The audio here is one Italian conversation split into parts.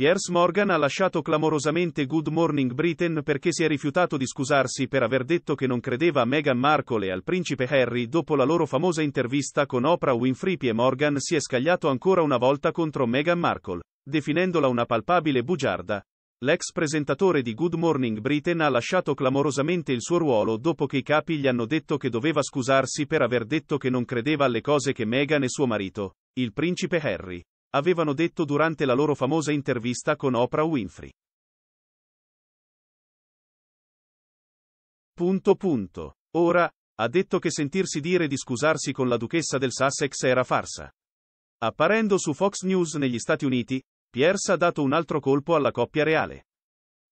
Piers Morgan ha lasciato clamorosamente Good Morning Britain perché si è rifiutato di scusarsi per aver detto che non credeva a Meghan Markle e al principe Harry dopo la loro famosa intervista con Oprah Winfrey. P. Morgan si è scagliato ancora una volta contro Meghan Markle, definendola una palpabile bugiarda. L'ex presentatore di Good Morning Britain ha lasciato clamorosamente il suo ruolo dopo che i capi gli hanno detto che doveva scusarsi per aver detto che non credeva alle cose che Meghan e suo marito, il principe Harry, avevano detto durante la loro famosa intervista con Oprah Winfrey. Punto punto. Ora, ha detto che sentirsi dire di scusarsi con la duchessa del Sussex era farsa. Apparendo su Fox News negli Stati Uniti, Pierce ha dato un altro colpo alla coppia reale.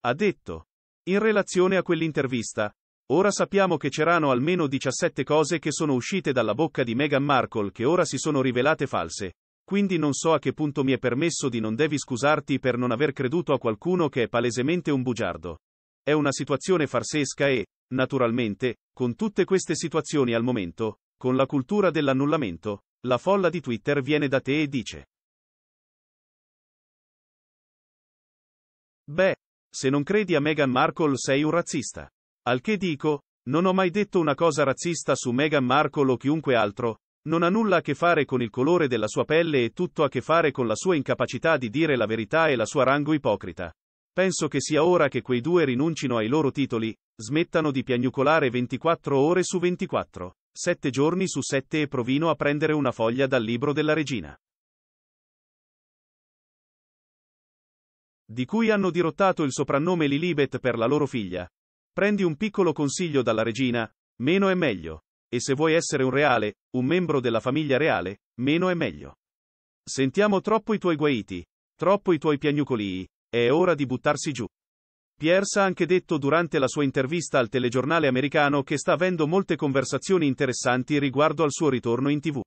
Ha detto, in relazione a quell'intervista, ora sappiamo che c'erano almeno 17 cose che sono uscite dalla bocca di Meghan Markle che ora si sono rivelate false, quindi non so a che punto mi è permesso di non devi scusarti per non aver creduto a qualcuno che è palesemente un bugiardo. È una situazione farsesca e, naturalmente, con tutte queste situazioni al momento, con la cultura dell'annullamento, la folla di Twitter viene da te e dice. Beh, se non credi a Meghan Markle sei un razzista. Al che dico, non ho mai detto una cosa razzista su Meghan Markle o chiunque altro, non ha nulla a che fare con il colore della sua pelle e tutto a che fare con la sua incapacità di dire la verità e la sua rango ipocrita. Penso che sia ora che quei due rinuncino ai loro titoli, smettano di piagnucolare 24 ore su 24, 7 giorni su 7 e provino a prendere una foglia dal libro della regina. Di cui hanno dirottato il soprannome Lilibet per la loro figlia. Prendi un piccolo consiglio dalla regina, meno è meglio. E se vuoi essere un reale, un membro della famiglia reale, meno è meglio. Sentiamo troppo i tuoi guaiti, troppo i tuoi piagnucolii, è ora di buttarsi giù. Pierce ha anche detto durante la sua intervista al telegiornale americano che sta avendo molte conversazioni interessanti riguardo al suo ritorno in tv.